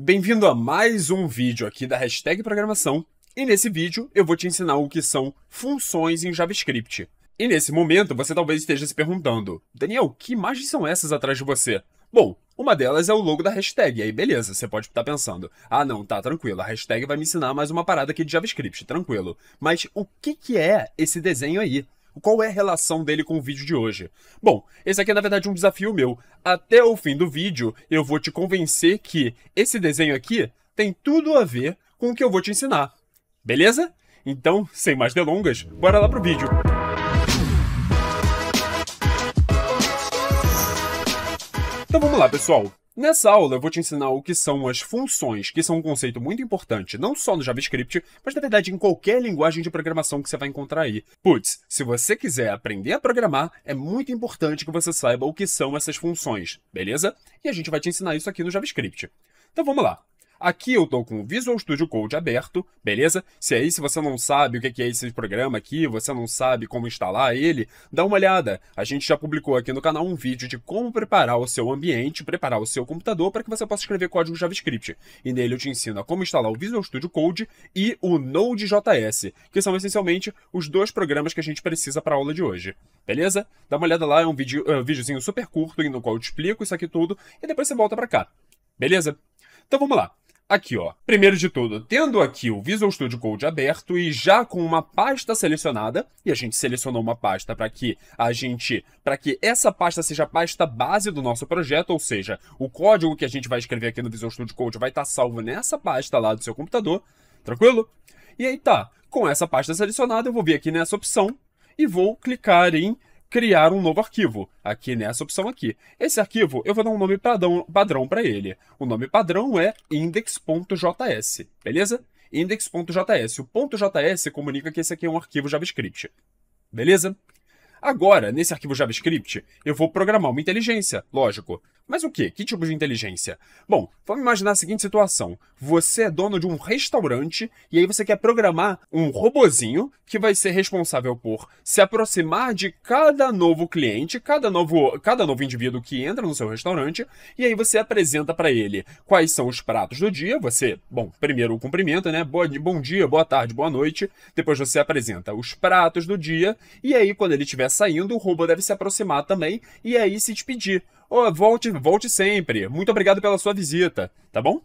Bem-vindo a mais um vídeo aqui da hashtag programação e nesse vídeo eu vou te ensinar o que são funções em JavaScript. E nesse momento você talvez esteja se perguntando, Daniel, que imagens são essas atrás de você? Bom, uma delas é o logo da hashtag, aí beleza, você pode estar pensando, ah não, tá, tranquilo, a hashtag vai me ensinar mais uma parada aqui de JavaScript, tranquilo. Mas o que, que é esse desenho aí? Qual é a relação dele com o vídeo de hoje? Bom, esse aqui é na verdade um desafio meu. Até o fim do vídeo, eu vou te convencer que esse desenho aqui tem tudo a ver com o que eu vou te ensinar. Beleza? Então, sem mais delongas, bora lá pro vídeo. Então vamos lá, pessoal. Nessa aula eu vou te ensinar o que são as funções, que são um conceito muito importante, não só no JavaScript, mas na verdade em qualquer linguagem de programação que você vai encontrar aí. Puts, se você quiser aprender a programar, é muito importante que você saiba o que são essas funções, beleza? E a gente vai te ensinar isso aqui no JavaScript. Então vamos lá. Aqui eu estou com o Visual Studio Code aberto, beleza? Se aí, se você não sabe o que é esse programa aqui, você não sabe como instalar ele, dá uma olhada. A gente já publicou aqui no canal um vídeo de como preparar o seu ambiente, preparar o seu computador para que você possa escrever código JavaScript. E nele eu te ensino a como instalar o Visual Studio Code e o Node.js, que são essencialmente os dois programas que a gente precisa para a aula de hoje. Beleza? Dá uma olhada lá, é um, vídeozinho é super curto no qual eu te explico isso aqui tudo e depois você volta para cá. Beleza? Então vamos lá. Aqui, ó. Primeiro de tudo, tendo aqui o Visual Studio Code aberto e já com uma pasta selecionada, e a gente selecionou uma pasta para que a gente, para que essa pasta seja a pasta base do nosso projeto, ou seja, o código que a gente vai escrever aqui no Visual Studio Code vai estar tá salvo nessa pasta lá do seu computador, tranquilo? E aí tá, com essa pasta selecionada, eu vou vir aqui nessa opção e vou clicar em criar um novo arquivo, aqui nessa opção aqui. Esse arquivo, eu vou dar um nome padrão para ele. O nome padrão é index.js, beleza? index.js. O .js comunica que esse aqui é um arquivo JavaScript, beleza? Agora, nesse arquivo JavaScript, eu vou programar uma inteligência, lógico. Mas o que? Que tipo de inteligência? Bom, vamos imaginar a seguinte situação. Você é dono de um restaurante e aí você quer programar um robozinho que vai ser responsável por se aproximar de cada novo cliente, cada novo, cada novo indivíduo que entra no seu restaurante, e aí você apresenta para ele quais são os pratos do dia. Você, bom, primeiro o cumprimenta, né? Boa, bom dia, boa tarde, boa noite. Depois você apresenta os pratos do dia e aí quando ele tiver estiver saindo, o robô deve se aproximar também e aí se despedir. Oh, volte, volte sempre. Muito obrigado pela sua visita, tá bom?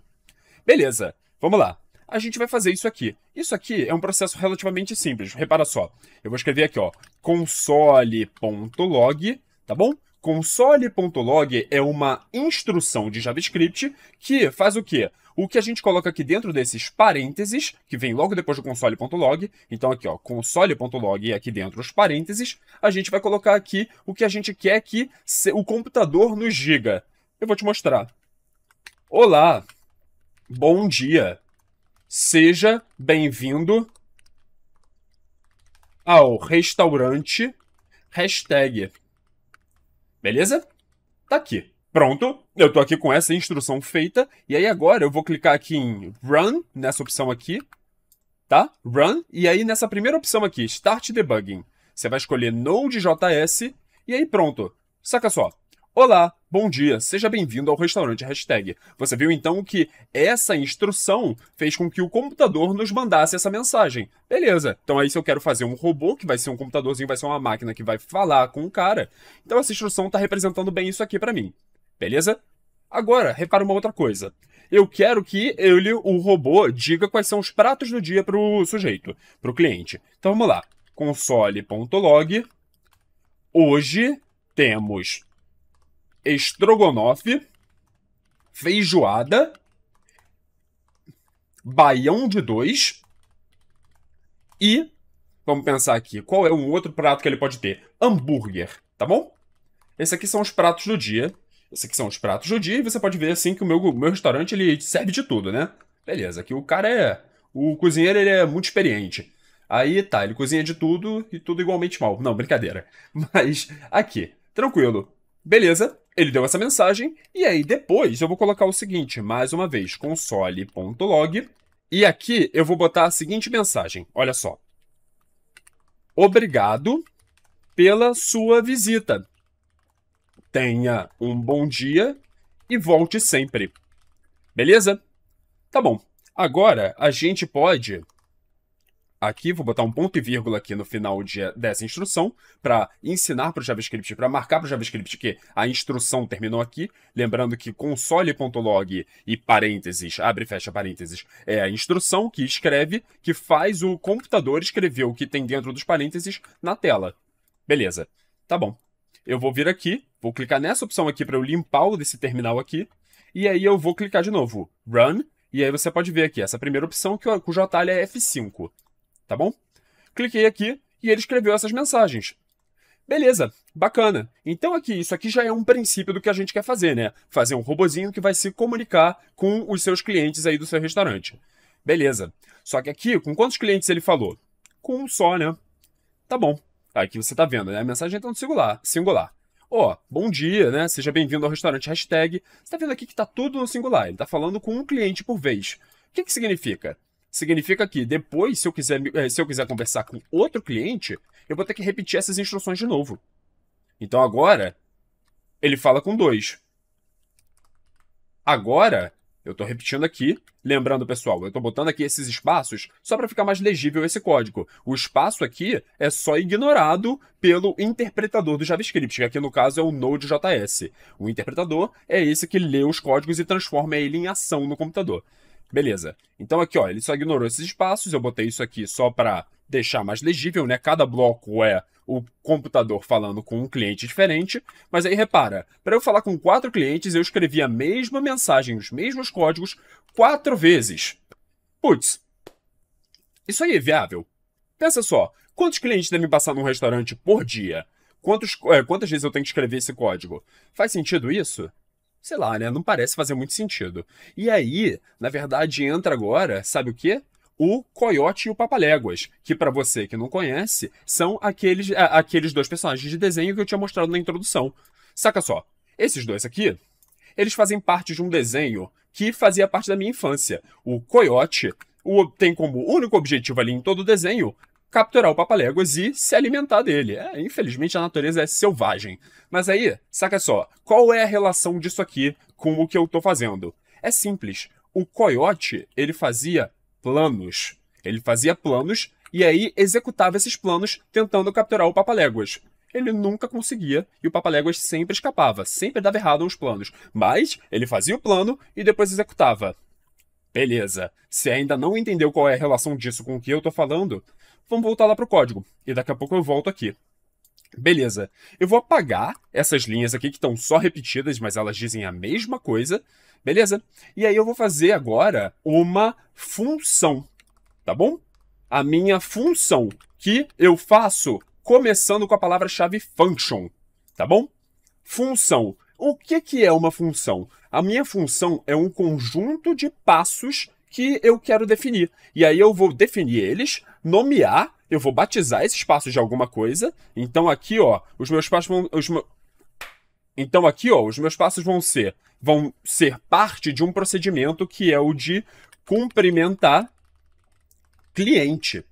Beleza, vamos lá. A gente vai fazer isso aqui. Isso aqui é um processo relativamente simples. Repara só. Eu vou escrever aqui, ó, console.log, tá bom? console.log é uma instrução de JavaScript que faz o quê? O que a gente coloca aqui dentro desses parênteses, que vem logo depois do console.log, então aqui ó, console.log e é aqui dentro os parênteses, a gente vai colocar aqui o que a gente quer que o computador nos diga. Eu vou te mostrar. Olá, bom dia, seja bem-vindo ao restaurante hashtag. Beleza? Tá aqui. Pronto, eu estou aqui com essa instrução feita. E aí agora eu vou clicar aqui em Run, nessa opção aqui, tá? Run. E aí nessa primeira opção aqui, Start Debugging, você vai escolher Node.js e aí pronto. Saca só. Olá, bom dia, seja bem-vindo ao restaurante hashtag. Você viu então que essa instrução fez com que o computador nos mandasse essa mensagem. Beleza, então aí é se eu quero fazer um robô, que vai ser um computadorzinho, vai ser uma máquina que vai falar com o cara, então essa instrução está representando bem isso aqui para mim. Beleza? Agora, repara uma outra coisa. Eu quero que ele, o robô, diga quais são os pratos do dia para o sujeito, para o cliente. Então vamos lá. console.log. Hoje temos estrogonofe, feijoada, baião de dois e vamos pensar aqui, qual é um outro prato que ele pode ter? Hambúrguer, tá bom? Esses aqui são os pratos do dia que são os pratos do dia, e você pode ver assim que o meu, meu restaurante ele serve de tudo, né? Beleza, Aqui o cara é. O cozinheiro ele é muito experiente. Aí tá, ele cozinha de tudo e tudo igualmente mal. Não, brincadeira. Mas aqui, tranquilo. Beleza, ele deu essa mensagem, e aí depois eu vou colocar o seguinte, mais uma vez, console.log, e aqui eu vou botar a seguinte mensagem, olha só. Obrigado pela sua visita tenha um bom dia e volte sempre. Beleza? Tá bom. Agora a gente pode. Aqui, vou botar um ponto e vírgula aqui no final de, dessa instrução para ensinar para o JavaScript, para marcar para o JavaScript que a instrução terminou aqui. Lembrando que console.log e parênteses, abre e fecha parênteses, é a instrução que escreve, que faz o computador escrever o que tem dentro dos parênteses na tela. Beleza, tá bom. Eu vou vir aqui Vou clicar nessa opção aqui para eu limpar o desse terminal aqui. E aí eu vou clicar de novo, Run. E aí você pode ver aqui, essa primeira opção que cujo atalho é F5. Tá bom? Cliquei aqui e ele escreveu essas mensagens. Beleza, bacana. Então aqui, isso aqui já é um princípio do que a gente quer fazer, né? Fazer um robozinho que vai se comunicar com os seus clientes aí do seu restaurante. Beleza. Só que aqui, com quantos clientes ele falou? Com um só, né? Tá bom. Tá, aqui você tá vendo, né? A mensagem é tão singular. singular ó, oh, bom dia, né? Seja bem-vindo ao restaurante hashtag. Você tá vendo aqui que tá tudo no singular, ele tá falando com um cliente por vez. O que que significa? Significa que depois, se eu quiser, eh, se eu quiser conversar com outro cliente, eu vou ter que repetir essas instruções de novo. Então agora, ele fala com dois. Agora, eu estou repetindo aqui. Lembrando, pessoal, eu estou botando aqui esses espaços só para ficar mais legível esse código. O espaço aqui é só ignorado pelo interpretador do JavaScript, que aqui no caso é o Node.js. O interpretador é esse que lê os códigos e transforma ele em ação no computador. Beleza. Então aqui, ó, ele só ignorou esses espaços, eu botei isso aqui só para deixar mais legível, né? Cada bloco é o computador falando com um cliente diferente, mas aí repara, para eu falar com quatro clientes, eu escrevi a mesma mensagem, os mesmos códigos, quatro vezes. Putz, isso aí é viável? Pensa só, quantos clientes devem passar num restaurante por dia? Quantos, é, quantas vezes eu tenho que escrever esse código? Faz sentido isso? Sei lá, né? Não parece fazer muito sentido. E aí, na verdade, entra agora, sabe o quê? o Coyote e o Papaléguas, que para você que não conhece, são aqueles, é, aqueles dois personagens de desenho que eu tinha mostrado na introdução. Saca só, esses dois aqui, eles fazem parte de um desenho que fazia parte da minha infância. O Coyote o, tem como único objetivo ali em todo o desenho capturar o papaléguas e se alimentar dele. É, infelizmente a natureza é selvagem. Mas aí, saca só, qual é a relação disso aqui com o que eu tô fazendo? É simples. O coiote, ele fazia planos. Ele fazia planos e aí executava esses planos tentando capturar o Papaléguas. Ele nunca conseguia e o Papaléguas sempre escapava, sempre dava errado uns planos. Mas ele fazia o plano e depois executava. Beleza. Se ainda não entendeu qual é a relação disso com o que eu tô falando, vamos voltar lá pro código e daqui a pouco eu volto aqui. Beleza, eu vou apagar essas linhas aqui que estão só repetidas, mas elas dizem a mesma coisa. Beleza? E aí eu vou fazer agora uma função, tá bom? A minha função que eu faço começando com a palavra-chave function, tá bom? Função. O que, que é uma função? A minha função é um conjunto de passos que eu quero definir. E aí eu vou definir eles, nomear eu vou batizar esse espaço de alguma coisa. Então aqui, ó, os meus passos vão. Os Então aqui, ó, os meus passos vão ser vão ser parte de um procedimento que é o de cumprimentar cliente.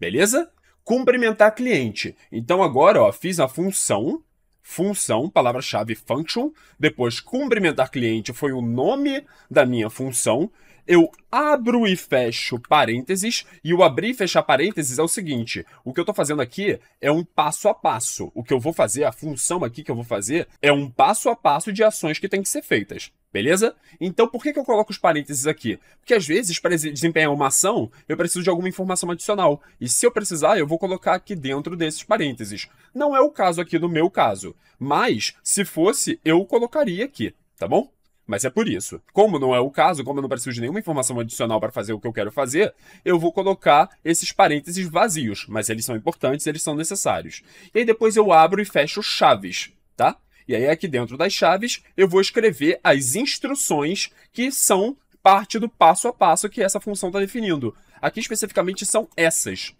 Beleza? Cumprimentar cliente. Então agora, ó, fiz a função, função, palavra-chave function, depois cumprimentar cliente foi o nome da minha função eu abro e fecho parênteses, e o abrir e fechar parênteses é o seguinte: o que eu estou fazendo aqui é um passo a passo. O que eu vou fazer, a função aqui que eu vou fazer, é um passo a passo de ações que têm que ser feitas. Beleza? Então, por que, que eu coloco os parênteses aqui? Porque às vezes, para desempenhar uma ação, eu preciso de alguma informação adicional. E se eu precisar, eu vou colocar aqui dentro desses parênteses. Não é o caso aqui no meu caso. Mas, se fosse, eu colocaria aqui, tá bom? Mas é por isso. Como não é o caso, como eu não preciso de nenhuma informação adicional para fazer o que eu quero fazer, eu vou colocar esses parênteses vazios, mas eles são importantes, eles são necessários. E aí depois eu abro e fecho chaves, tá? E aí aqui dentro das chaves eu vou escrever as instruções que são parte do passo a passo que essa função está definindo. Aqui especificamente são essas.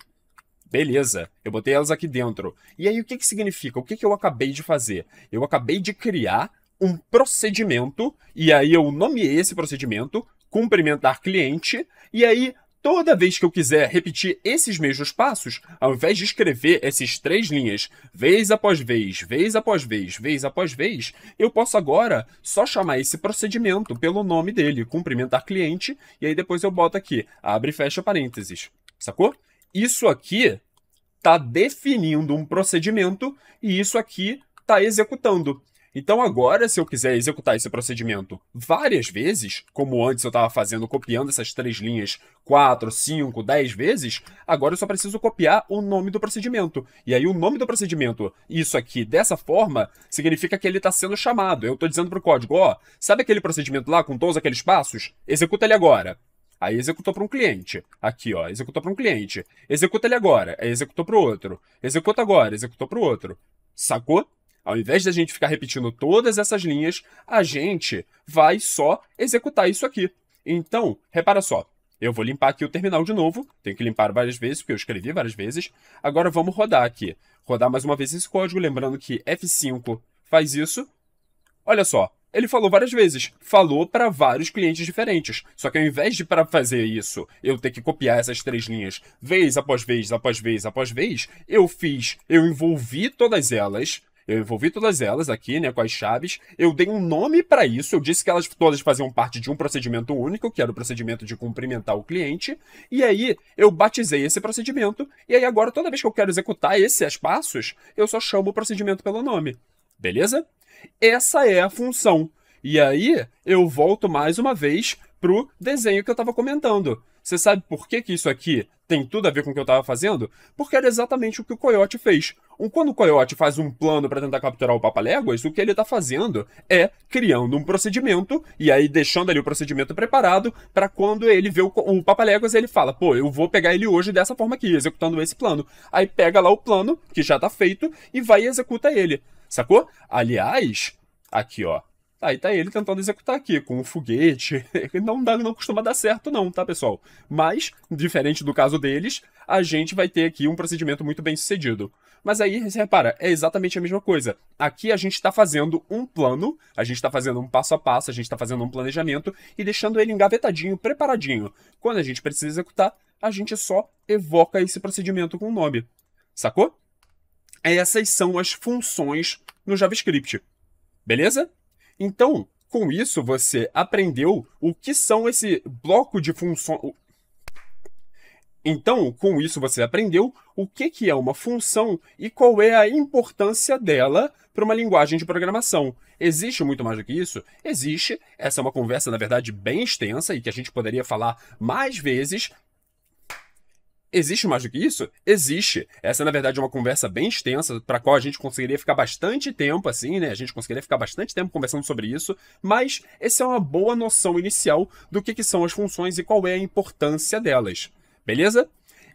Beleza, eu botei elas aqui dentro. E aí o que, que significa? O que, que eu acabei de fazer? Eu acabei de criar um procedimento, e aí eu nomeei esse procedimento, cumprimentar cliente, e aí toda vez que eu quiser repetir esses mesmos passos, ao invés de escrever essas três linhas vez após vez, vez após vez, vez após vez, eu posso agora só chamar esse procedimento pelo nome dele, cumprimentar cliente, e aí depois eu boto aqui, abre e fecha parênteses. Sacou? Isso aqui está definindo um procedimento e isso aqui está executando. Então agora, se eu quiser executar esse procedimento várias vezes, como antes eu estava fazendo copiando essas três linhas 4, 5, 10 vezes, agora eu só preciso copiar o nome do procedimento. E aí o nome do procedimento, isso aqui, dessa forma, significa que ele está sendo chamado. Eu estou dizendo para o código, ó, oh, sabe aquele procedimento lá com todos aqueles passos? Executa ele agora. Aí executou para um cliente. Aqui, ó, executou para um cliente. Executa ele agora. Aí executou para o outro. Executa agora, executou para o outro. Sacou? Ao invés da gente ficar repetindo todas essas linhas, a gente vai só executar isso aqui. Então, repara só, eu vou limpar aqui o terminal de novo. Tenho que limpar várias vezes, porque eu escrevi várias vezes. Agora vamos rodar aqui. Rodar mais uma vez esse código, lembrando que F5 faz isso. Olha só, ele falou várias vezes. Falou para vários clientes diferentes. Só que ao invés de para fazer isso, eu ter que copiar essas três linhas vez após vez, após vez, após vez, eu fiz, eu envolvi todas elas eu envolvi todas elas aqui, né, com as chaves. Eu dei um nome para isso, eu disse que elas todas faziam parte de um procedimento único, que era o procedimento de cumprimentar o cliente. E aí eu batizei esse procedimento. E aí agora, toda vez que eu quero executar esses passos, eu só chamo o procedimento pelo nome. Beleza? Essa é a função. E aí eu volto mais uma vez pro desenho que eu estava comentando. Você sabe por que, que isso aqui tem tudo a ver com o que eu estava fazendo? Porque era exatamente o que o Coyote fez. Quando o Coyote faz um plano para tentar capturar o Papaléguas, o que ele está fazendo é criando um procedimento e aí deixando ali o procedimento preparado para quando ele vê o, o Papaléguas, ele fala: pô, eu vou pegar ele hoje dessa forma aqui, executando esse plano. Aí pega lá o plano, que já está feito, e vai e executa ele. Sacou? Aliás, aqui ó, Aí está tá ele tentando executar aqui, com um foguete. Não, dá, não costuma dar certo, não, tá, pessoal? Mas, diferente do caso deles, a gente vai ter aqui um procedimento muito bem sucedido. Mas aí, você repara, é exatamente a mesma coisa. Aqui a gente está fazendo um plano, a gente está fazendo um passo a passo, a gente está fazendo um planejamento e deixando ele engavetadinho, preparadinho. Quando a gente precisa executar, a gente só evoca esse procedimento com o nome. Sacou? Essas são as funções no JavaScript. Beleza? Então, com isso, você aprendeu o que são esse bloco de funções. Então, com isso, você aprendeu o que, que é uma função e qual é a importância dela para uma linguagem de programação. Existe muito mais do que isso? Existe. Essa é uma conversa, na verdade, bem extensa e que a gente poderia falar mais vezes, Existe mais do que isso? Existe. Essa, na verdade, é uma conversa bem extensa, para qual a gente conseguiria ficar bastante tempo, assim, né? A gente conseguiria ficar bastante tempo conversando sobre isso, mas essa é uma boa noção inicial do que, que são as funções e qual é a importância delas. Beleza?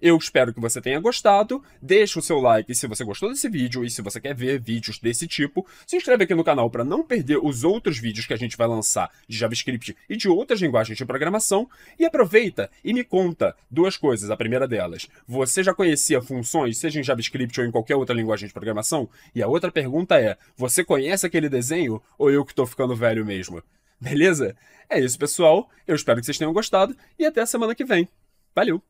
Eu espero que você tenha gostado. Deixa o seu like se você gostou desse vídeo e se você quer ver vídeos desse tipo. Se inscreve aqui no canal para não perder os outros vídeos que a gente vai lançar de JavaScript e de outras linguagens de programação. E aproveita e me conta duas coisas. A primeira delas, você já conhecia funções, seja em JavaScript ou em qualquer outra linguagem de programação? E a outra pergunta é, você conhece aquele desenho ou eu que estou ficando velho mesmo? Beleza? É isso, pessoal. Eu espero que vocês tenham gostado e até a semana que vem. Valeu!